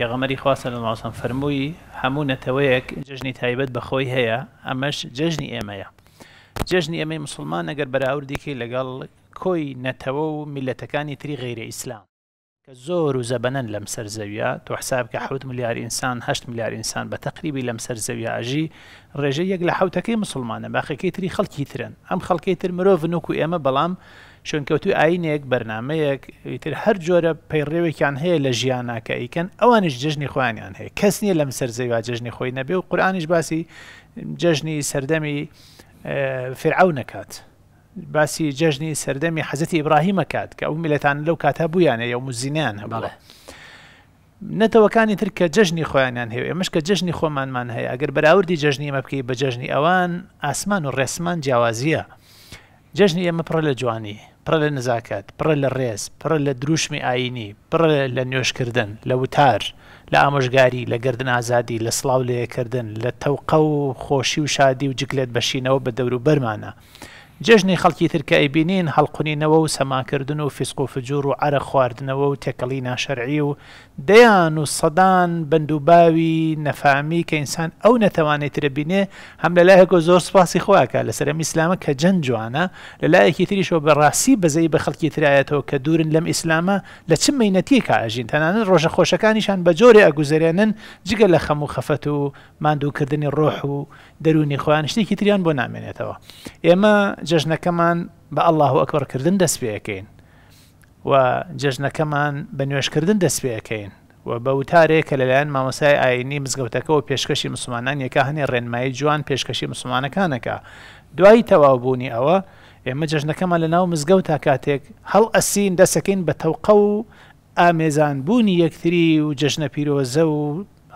پێغەمەری خواسە لە ماسم فرمووی هەموو نەتەوەیەک جژنی تایبەت بەخۆی هەیە ئەمەش جژنی ئێمەیە جژنی ئەمەی مسلمان ئەگەر بەراوردێکی لەگەڵ کۆی نەتەوە و میلەتەکانی تری غیرە ئیسلام کە زۆر و زەبەنەن لەم سەرزەویە تۆ حساب کە حوت میلیار ئینسان هەشت میلیار ئینسان بە تقریبی لەم سەرزەویاژی ڕێژە یەک لە حوتەکەی مسلمانە باخەکەی تری خەڵکی ترن ئەم خەڵکی تر مرۆڤ نوکو ئێمە بەڵام شوێنکەوتوی ئاینێک بەرنمەیەکتر هەر جۆرە پەیڕێوێکیان هەیە لە ژیانناکە ئیکەن ئەوانش جژنی خۆیانیان هەیە کەس نییە لەم سەرزەویا جژنی خۆی نەبێ و قورآانیش باسی جژنی سەردەمی فرعون نکات. باسی جەژنی سەردەمی حەزەتی ئیبراهیمەکات کە ئەو میلەتان لەو کاتە بوویانە یە موزینیان هەبڵێ نەتەوەکانی تر کە جەژنی خۆیانیان هەیە مشکە جەژنی خۆمانمان هەیە ئەگەر بەراوردی جەژنی ئەمە بکەی بە جەژنی ئەوان ئاسمان و ڕێسمان جیاوازیە جەژنی ئەمە پڕە لە جوانی پڕە لە نزاکات پڕە لە ڕێز پڕە لە دروشمی ئاینی پڕە لە نوێشکردن لە وتار لە ئامۆژگاری لە گردن ئازادی لە سڵاو لەیەکردن لە تەوقە و خۆشی و شادی و جگلێت بەشینەوە بە دەور و بەرمانە. جژنی خەڵکی ترکە ئەیبینین هەڵقونینەوە و سەماکردن و فیسق و فجوور و عرە خواردنەوە و تێکەڵی ناشەرعی و دەیان و سەدان بندوباوی نەفامی کە ئینسان ئەو نەتەوانێت تربینێ هەم لە لایەک و زۆر سپاسی خواکە لە سەرم ئیسلامە کە جەن جوانە لە لایەکی تریشەوە بەڕاستی بەزەی بە خەڵکی ترایەتەوە کە دوورن لەم ئیسلامە لە چ مینەتی کاژین تەنانە ڕۆژە خۆشەکانیشان بە جۆرێ ئەگوزارێنن جگە لە خەم و خەفەت و مادووکردنی ڕۆح و دەرونی خۆیان شتێکی تریان بۆ نامێنێتەوە ئێمە جەژنەکەمان بە ئەله و ئەکبەرکردن دەست پێەکەین و جەژنەکەمان بە نوێشکردن دەست پێەکەین و بە وتارێک کە لەلایەن مامۆسای ئاینی مزگەوتەکەەوە پێشکەشی مسلمانان یەکە هەنێ ڕێنمایی جوان پێشکەشی مسلمانەکانەکە دوایی تەواوبوونی ئەوە ئێمە جەژنەکەمان لە ناو مزگەوت تا کاتێک هەڵ ئەسین دەسەکەین بە تەوقە و ئامێزان بوونی یەکتری و جەژنە پیرۆزە و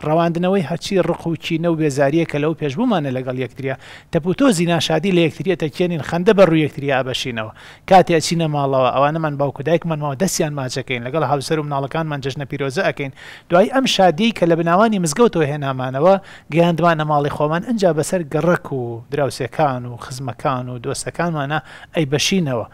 ڕەواندنەوەی هەچی ڕق و چینە و بێزاریە کە لەو پێشبوومانە لەگەڵ یەکتریە تەپوتۆزی ناشادی لە یەکتریە تەکێنین خەندە بە ڕوو یەکتری ئابەشینەوە کاتی ئەچینە ماڵەوە ئەوانەمان باوکو دایکمانەوە دەستیان ماچەکەین لەگەڵ هاوسەر و مناڵەکانمان جژنە پیرۆزە ئەەکەین دوای ئەم شادی کە لە بناوانی مزگەوتەوە هێنامانەوە گەیاندوانە ماڵی خۆمان ئەجا بەسەر گەڕک و دراوسەکان و خزمەکان و دۆستەکانمانە ئەی بەشینەوە.